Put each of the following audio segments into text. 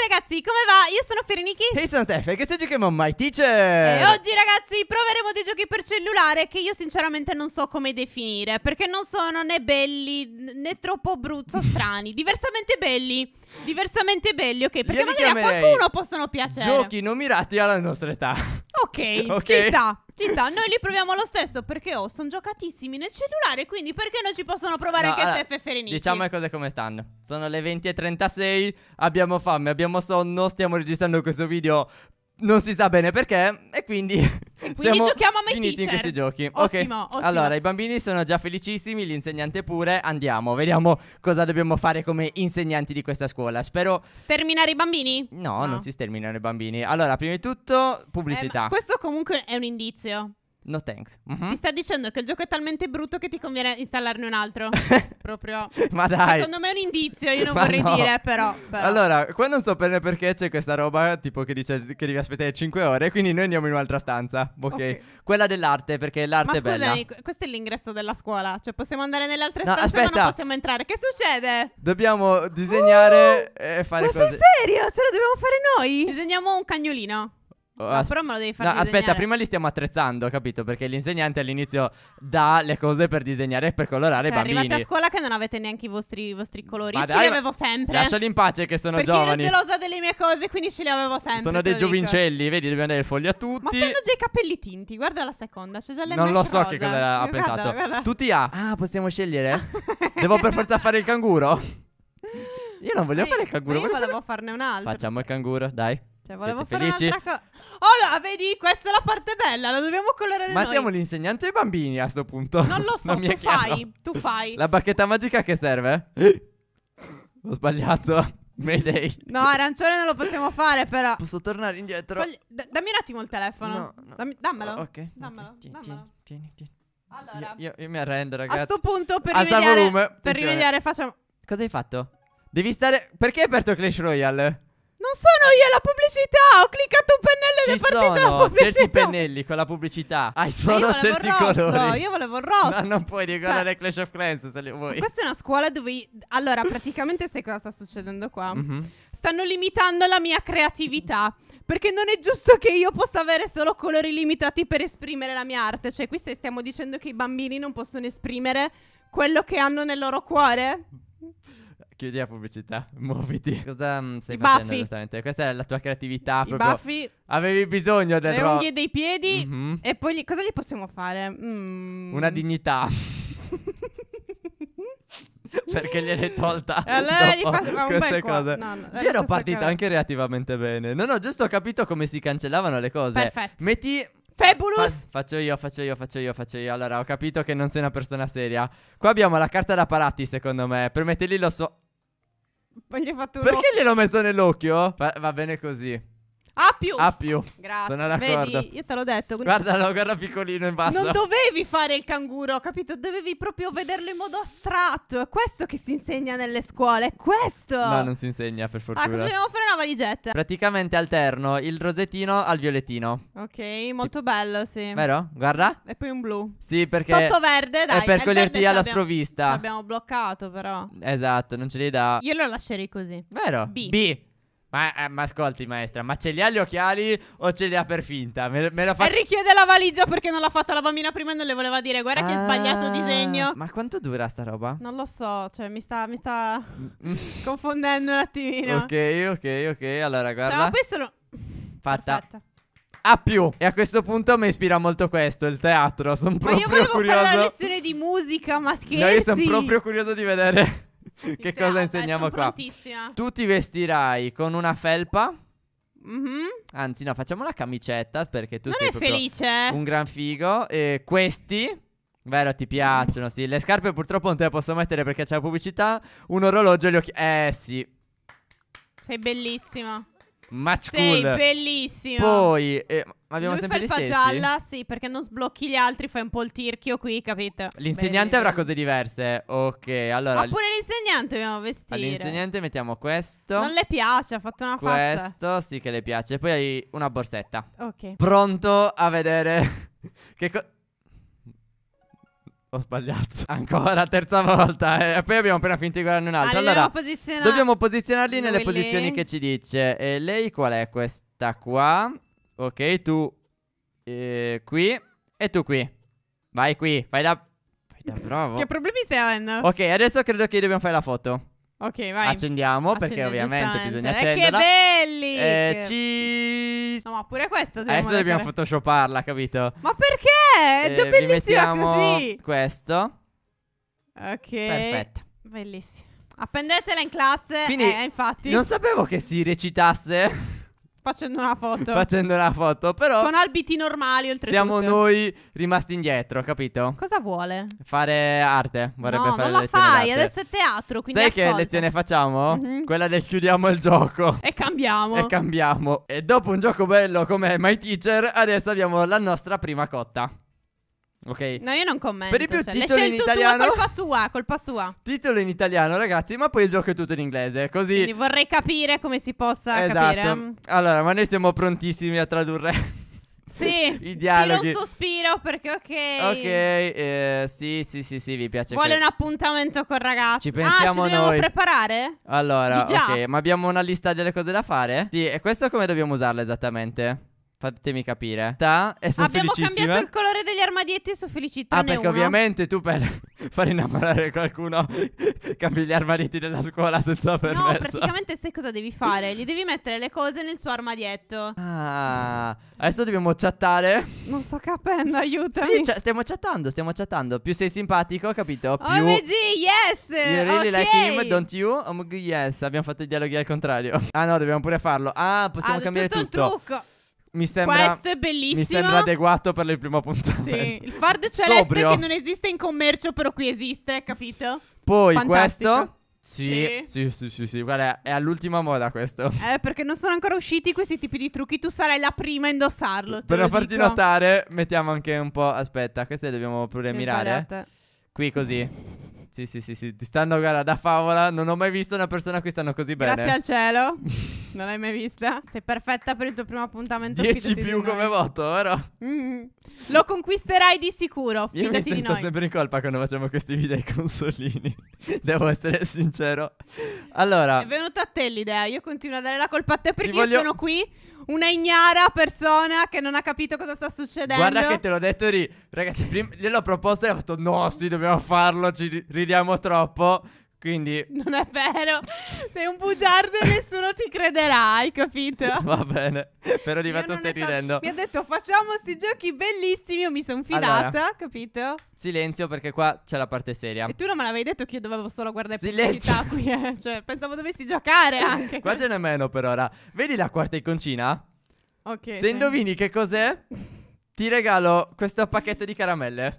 ragazzi, come va? Io sono Ferenichi. E hey, sono Stefano, che se giochiamo My Teacher. E oggi ragazzi proveremo dei giochi per cellulare che io sinceramente non so come definire, perché non sono né belli né troppo bruzzo strani, diversamente belli. Diversamente belli, ok, perché io magari a qualcuno possono piacere. Giochi non mirati alla nostra età. Ok, okay. ci sta. Ci sta, noi li proviamo lo stesso perché oh, sono giocatissimi nel cellulare, quindi perché non ci possono provare no, anche allora, Steph e Fereniti? Diciamo le cose come stanno. Sono le 20.36, abbiamo fame, abbiamo sonno, stiamo registrando questo video non si sa bene perché e quindi quindi Siamo giochiamo a My finiti teacher. in questi giochi. Ottimo, okay. ottimo. Allora, i bambini sono già felicissimi, l'insegnante pure. Andiamo, vediamo cosa dobbiamo fare come insegnanti di questa scuola. Spero Sterminare i bambini? No, no. non si sterminano i bambini. Allora, prima di tutto eh, pubblicità. Eh, questo comunque è un indizio. No thanks. Mm-hmm. Ti sta dicendo che il gioco è talmente brutto che ti conviene installarne un altro. Proprio. Ma dai. Secondo me è un indizio, io non vorrei no. dire, però, però, Allora, qua non so bene perché c'è questa roba, tipo che dice che devi aspettare 5 ore, quindi noi andiamo in un'altra stanza. Ok. okay. Quella dell'arte, perché l'arte ma è bella. Ma scusami, questo è l'ingresso della scuola. Cioè, possiamo andare nelle altre no, stanze, aspetta. ma non possiamo entrare. Che succede? Dobbiamo disegnare uh, e fare ma cose. Ma sei serio? Ce lo dobbiamo fare noi? Disegniamo un cagnolino. No, però me lo devi fare. No, aspetta, prima li stiamo attrezzando, capito? Perché l'insegnante all'inizio dà le cose per disegnare e per colorare cioè, i bambini. Ma arrivate a scuola che non avete neanche i vostri, i vostri colori. Ma Io dai, ce li avevo sempre. Lasciali in pace che sono Perché giovani. Perché ero gelosa delle mie cose, quindi ce li avevo sempre. Sono dei giovincelli, vedi, dobbiamo dare il foglio a tutti. Ma sono già i capelli tinti, guarda la seconda, c'è già l'MS Non lo so rosa. che cosa ha pensato. Guarda, Tutti A. Ah, possiamo scegliere? Devo per forza fare il canguro? Io non voglio fare il canguro. Io volevo fare... farne un altro. Facciamo il canguro, dai niente. Cioè, volevo Siete fare felici? un'altra cosa. Oh, no, vedi, questa è la parte bella, la dobbiamo colorare Ma noi. siamo l'insegnante ai bambini a sto punto. Non lo so, non tu fai, tu fai. La bacchetta magica che serve? Ho sbagliato. Mayday. No, arancione non lo possiamo fare, però. Posso tornare indietro? Fogli... D- dammi un attimo il telefono. No, no. Dammi, dammelo. Oh, ok. Dammelo. Tieni, dammelo. tieni, tieni. Allora, io, io, mi arrendo, ragazzi. A questo punto, per Alza rimediare, volume. per rimediare, facciamo. Cosa hai fatto? Devi stare. Perché hai aperto Clash Royale? non sono io la pubblicità. Ho cliccato un pennello Ci ed è partita sono la pubblicità. certi pennelli con la pubblicità. Hai solo certi rosso, colori. Io volevo il rosso. Ma non puoi riguardare cioè, Clash of Clans se vuoi. Questa è una scuola dove... Allora, praticamente sai cosa sta succedendo qua? Mm -hmm. Stanno limitando la mia creatività. Perché non è giusto che io possa avere solo colori limitati per esprimere la mia arte. Cioè, qui stiamo dicendo che i bambini non possono esprimere quello che hanno nel loro cuore. Chiudi la pubblicità, muoviti. Cosa mm, stai I facendo esattamente? Questa è la tua creatività. I proprio. baffi, Avevi bisogno del le unghie dei piedi Mhm. e poi gli- cosa gli possiamo fare? Mm. Una dignità. Perché gliel'hai tolta. E eh, allora gli dopo facciamo un queste cose. no, no, Io ero partita calando. anche relativamente bene. Non ho giusto capito come si cancellavano le cose. Perfetto. Metti. Fabulous. Fa- faccio io, faccio io, faccio io, faccio io. Allora, ho capito che non sei una persona seria. Qua abbiamo la carta da parati, secondo me. Per metterli lo so. Gli ho fatto un Perché gliel'ho messo nell'occhio? Va, va bene così. A più. A più. Grazie. Sono d'accordo. Vedi, io te l'ho detto. Guardalo, guarda piccolino in basso. Non dovevi fare il canguro, capito? Dovevi proprio vederlo in modo astratto. È questo che si insegna nelle scuole. È questo. No, non si insegna, per ah, fortuna. Ah, cosa dobbiamo fare una valigetta? Praticamente alterno il rosettino al violettino. Ok, molto Ti... bello, sì. Vero? Guarda. E poi un blu. Sì, perché... Sotto verde, dai. È per coglierti alla sprovvista. Ci abbiamo bloccato, però. Esatto, non ce li dà. Io lo lascerei così. Vero? B. B. Ma, eh, ma, ascolti, maestra, ma ce li ha gli occhiali o ce li ha per finta? Me, me la fa... E richiede la valigia perché non l'ha fatta la bambina prima e non le voleva dire. Guarda ah, che sbagliato disegno. Ma quanto dura sta roba? Non lo so, cioè mi sta, mi sta mm. confondendo un attimino. Ok, ok, ok. Allora, cioè, guarda. Cioè, ma questo no... Fatta. Perfetta. A più. E a questo punto mi ispira molto questo, il teatro. Sono proprio curioso. Ma io volevo curioso. fare la lezione di musica, ma scherzi. No, io sono proprio curioso di vedere che cosa insegniamo Beh, qua? Tu ti vestirai con una felpa. Mm-hmm. Anzi, no, facciamo la camicetta perché tu non sei felice. Eh? un gran figo. E questi. Vero, ti piacciono, sì. Le scarpe purtroppo non te le posso mettere perché c'è la pubblicità. Un orologio e gli occhi. Eh, sì. Sei bellissima. Match Cool. Sei bellissimo. Poi eh, abbiamo Lui sempre gli stessi. gialla, sì, perché non sblocchi gli altri, fai un po' il tirchio qui, capito? L'insegnante avrà cose diverse. Ok, allora Oppure l'insegnante dobbiamo vestire. All'insegnante mettiamo questo. Non le piace, ha fatto una questo, faccia. Questo sì che le piace. Poi hai una borsetta. Ok. Pronto a vedere che cosa ho sbagliato. Ancora, terza volta. Eh. E poi abbiamo appena finito di guardare un'altra. Allora, posiziona... dobbiamo posizionarli nelle Lui. posizioni che ci dice. E lei qual è? Questa qua. Ok, tu eh, qui. E tu qui. Vai qui, fai da... Fai da bravo. che problemi stai avendo? Ok, adesso credo che dobbiamo fare la foto. Ok, vai. Accendiamo perché ovviamente bisogna accendere. Eh, che belli! Eh, ci... No, ma pure questa dobbiamo Adesso mettere. dobbiamo photoshoparla, capito? Ma perché? È eh, già bellissima così. questo. Ok. Perfetto. Bellissimo. Appendetela in classe, Quindi, eh, infatti. Non sapevo che si recitasse. Facendo una foto. Facendo una foto, però. Con albiti normali, oltretutto. Siamo noi rimasti indietro, capito? Cosa vuole? Fare arte. Vorrebbe no, fare non la fai, d'arte. adesso è teatro. Quindi Sai ascolta. che lezione facciamo? Mm-hmm. Quella del chiudiamo il gioco. E cambiamo. E cambiamo. E dopo un gioco bello come My Teacher, adesso abbiamo la nostra prima cotta. Ok. No, io non commento. Per di più cioè, titolo in italiano. Colpa sua, colpa sua. Titolo in italiano, ragazzi, ma poi il gioco è tutto in inglese, così. Quindi vorrei capire come si possa esatto. capire. Allora, ma noi siamo prontissimi a tradurre. Sì, i dialoghi. Tiro un sospiro perché ok. Ok, eh, sì, sì, sì, sì, vi piace. Vuole un appuntamento col ragazzo. Ci pensiamo ah, ci noi. preparare? Allora, ok, ma abbiamo una lista delle cose da fare? Sì, e questo come dobbiamo usarlo esattamente? Fatemi capire. Ta, e sono Abbiamo felicissima. cambiato il colore degli armadietti e sono felicità. Ah, perché uno. ovviamente tu per far innamorare qualcuno cambi gli armadietti della scuola senza permesso. No, praticamente sai cosa devi fare? Gli devi mettere le cose nel suo armadietto. Ah, adesso dobbiamo chattare. Non sto capendo, aiutami. Sì, cioè, stiamo chattando, stiamo chattando. Più sei simpatico, capito? Oh, Più... OMG, yes! You really okay. like him, don't you? OMG, oh, yes. Abbiamo fatto i dialoghi al contrario. Ah no, dobbiamo pure farlo. Ah, possiamo ah, cambiare tutto. tutto. Un trucco mi sembra, Questo è bellissimo. Mi sembra adeguato per il primo appuntamento. Sì, il Ford Celeste Sobrio. che non esiste in commercio, però qui esiste, capito? Poi Fantastico. questo. Sì, sì, sì, sì, sì, sì. Guarda, è all'ultima moda questo. Eh, perché non sono ancora usciti questi tipi di trucchi, tu sarai la prima a indossarlo. Per farti dico. notare, mettiamo anche un po'. Aspetta, queste dobbiamo pure mirare. Qui così. Sì, sì, sì, sì, ti stanno guarda da favola, non ho mai visto una persona qui stanno così bene. Grazie al cielo. Non l'hai mai vista? Sei perfetta per il tuo primo appuntamento. 10 più come voto, vero? Mm. Lo conquisterai di sicuro. Io mi sento sempre in colpa quando facciamo questi video ai consolini. Devo essere sincero. Allora, è venuta a te l'idea. Io continuo a dare la colpa a te perché voglio... io sono qui una ignara persona che non ha capito cosa sta succedendo. Guarda che te l'ho detto lì, ragazzi, prima gliel'ho proposto e ho fatto no, sì, dobbiamo farlo, ci ridiamo troppo. Quindi... Non è vero, sei un bugiardo e nessuno ti crederà, hai capito? Va bene, però di fatto stai ridendo. Mi ha detto facciamo questi giochi bellissimi, io mi sono fidata, allora, capito? Silenzio perché qua c'è la parte seria. E tu non me l'avevi detto che io dovevo solo guardare pubblicità qui, eh? cioè pensavo dovessi giocare anche. qua ce n'è meno per ora. Vedi la quarta iconcina? Ok. Se indovini che cos'è, ti regalo questo pacchetto di caramelle.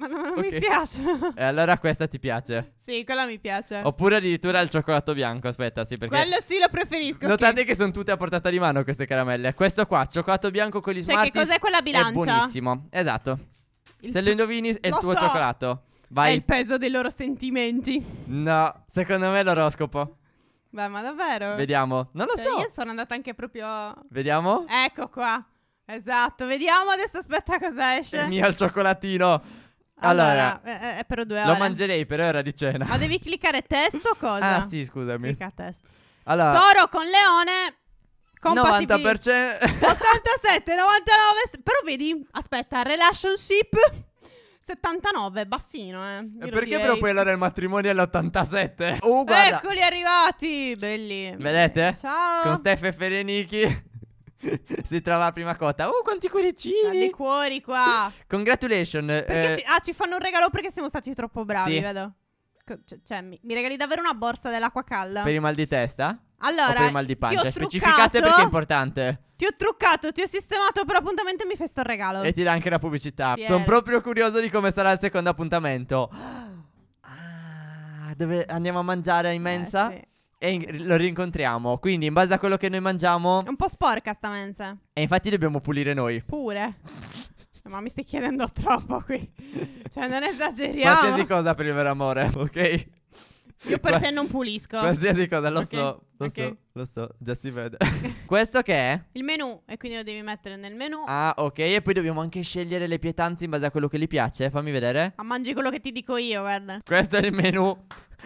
Ma non, non okay. mi piace. E eh, allora questa ti piace? Sì, quella mi piace. Oppure addirittura il cioccolato bianco, aspetta, sì, perché... Quello sì, lo preferisco. Notate okay. che sono tutte a portata di mano queste caramelle. Questo qua, cioccolato bianco con gli cioè, Smarties... Cioè, che cos'è quella bilancia? È buonissimo, esatto. Il... Se lo indovini è lo il tuo so. cioccolato. Vai. È il peso dei loro sentimenti. No, secondo me è l'oroscopo. Beh, ma davvero? Vediamo. Non lo cioè, so. Io sono andata anche proprio... Vediamo? Ecco qua. Esatto, vediamo adesso aspetta cosa esce. Il mio il cioccolatino. Allora, allora è per due ore. Lo mangerei, però era di cena. Ma devi cliccare testo o cosa? ah, sì, scusami. Clicca testo. Allora, Toro con leone. 90%. 87, 99. Però vedi, aspetta, relationship. 79, bassino, eh. eh Io perché però poi allora il matrimonio all'87? Oh, uh, guarda. Eccoli arrivati, belli. Vedete? Ciao. Con Steph e Ferenichi. si trova la prima cota. Oh, uh, quanti cuoricini! Dei cuori qua! Congratulations! Eh... Ci... Ah, ci fanno un regalo perché siamo stati troppo bravi, sì. vedo. C- cioè, mi, mi regali davvero una borsa dell'acqua calda? Per il mal di testa? Allora, o per il mal di pancia? Specificate perché è importante. Ti ho truccato, ti ho sistemato per l'appuntamento e mi fai sto regalo. E ti dà anche la pubblicità. Sono proprio curioso di come sarà il secondo appuntamento. Ah, dove andiamo a mangiare in mensa? Eh, sì. E in- lo rincontriamo. Quindi, in base a quello che noi mangiamo. È un po' sporca sta mensa. E infatti dobbiamo pulire noi. Pure. Ma mi stai chiedendo troppo qui. Cioè, non esageriamo. Qualsiasi cosa per il vero amore, ok? Io per Qua- te non pulisco. Qualsiasi cosa, lo Ok. so. Lo okay. so, lo so, già si vede. Questo che è? Il menu, e quindi lo devi mettere nel menu. Ah, ok, e poi dobbiamo anche scegliere le pietanze in base a quello che gli piace. Fammi vedere. Ma mangi quello che ti dico io, guarda. Questo è il menu.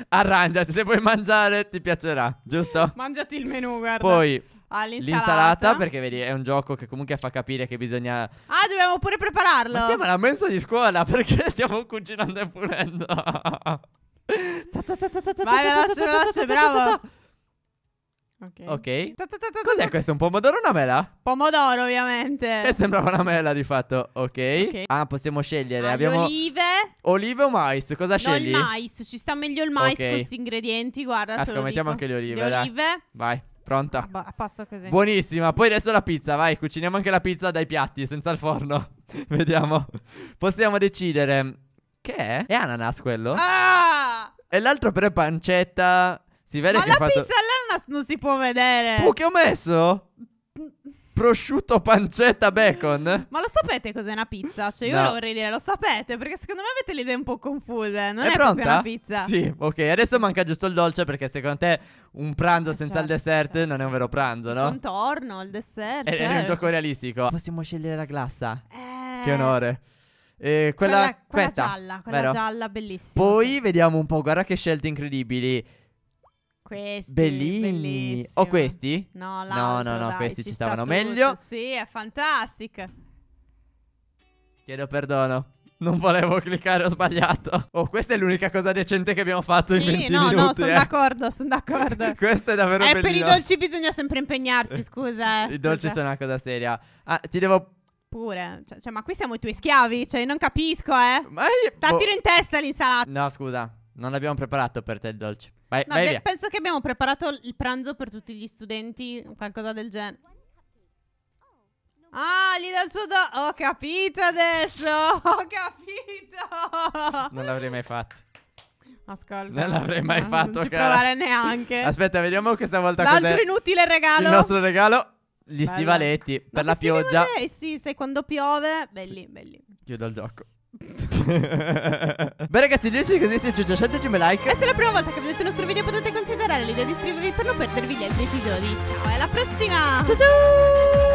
Arrangiati, se vuoi mangiare ti piacerà, giusto? Mangiati il menu, guarda. Poi L'insalata. l'insalata. perché vedi è un gioco che comunque fa capire che bisogna ah dobbiamo pure prepararlo ma siamo alla mensa di scuola perché stiamo cucinando e pulendo vai veloce veloce bravo Ok. Cos'è questo? Un pomodoro o una mela? Pomodoro, ovviamente. E sembrava una mela di fatto. Ok. Ah, possiamo scegliere. Abbiamo olive. Olive o mais? Cosa No, scegli? il mais. Ci sta meglio il mais con questi ingredienti, guarda, te Asco, anche le olive. Le olive. Vai, pronta. a pasta così. Buonissima. Poi adesso la pizza, vai, cuciniamo anche la pizza dai piatti, senza il forno. Vediamo. Possiamo decidere. Che è? È ananas quello? ah! E l'altro però è pancetta. Si vede Ma che la ha fatto... pizza è alla podcast non si può vedere. Puh, che ho messo? prosciutto, pancetta, bacon. Ma lo sapete cos'è una pizza? Cioè, io no. lo vorrei dire, lo sapete, perché secondo me avete le idee un po' confuse. Non è, è pronta? una pizza. Sì, ok, adesso manca giusto il dolce, perché secondo te un pranzo eh, senza certo, il dessert certo. non è un vero pranzo, no? Il contorno, il dessert. È, certo. è un certo. gioco realistico. Possiamo scegliere la glassa. Eh. Che onore. Eh, quella, quella, quella questa, gialla, quella vero? gialla, bellissima. Poi vediamo un po', guarda che scelte incredibili questi Bellini. Bellissimo. O questi? No, no, no, no, dai, questi ci, stavano meglio. Sì, è fantastica. Chiedo perdono. Non volevo cliccare, ho sbagliato. Oh, questa è l'unica cosa decente che abbiamo fatto sì, in 20 no, minuti. no, no, sono eh. d'accordo, sono d'accordo. Questo è davvero bellissima. Eh, e per i dolci bisogna sempre impegnarsi, scusa. Eh, I scusa. dolci sono una cosa seria. Ah, ti devo pure. Cioè, cioè, ma qui siamo i tuoi schiavi? Cioè, non capisco, eh. Ma io... Tattiro boh. in testa l'insalata. No, scusa. Non l'abbiamo preparato per te il dolce. Vai, no, vai beh, penso che abbiamo preparato il pranzo per tutti gli studenti, qualcosa del genere. Ah, gli dà il suo do... Ho capito adesso! Ho capito! Non l'avrei mai fatto. Ascolta. Non l'avrei mai no, fatto, non cara. provare neanche. Aspetta, vediamo questa volta L'altro cos'è. inutile regalo. Il nostro regalo. Gli Bella. stivaletti per Ma la pioggia. Eh sì, sai quando piove, belli, sì. belli. Chiudo il gioco. Beh ragazzi, io sono così, se ci piace un like. E se è la prima volta che vedete il nostro video potete considerare l'idea di iscrivervi per non perdervi gli altri episodi. Ciao, alla prossima! Ciao ciao!